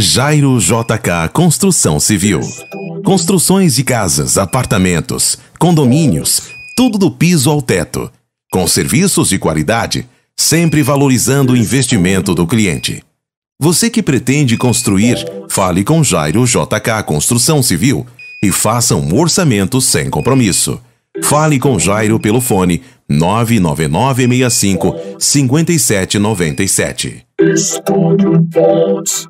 Jairo JK Construção Civil. Construções de casas, apartamentos, condomínios, tudo do piso ao teto. Com serviços de qualidade, sempre valorizando o investimento do cliente. Você que pretende construir, fale com Jairo JK Construção Civil e faça um orçamento sem compromisso. Fale com Jairo pelo fone 99965 5797. Estúdio Pontes.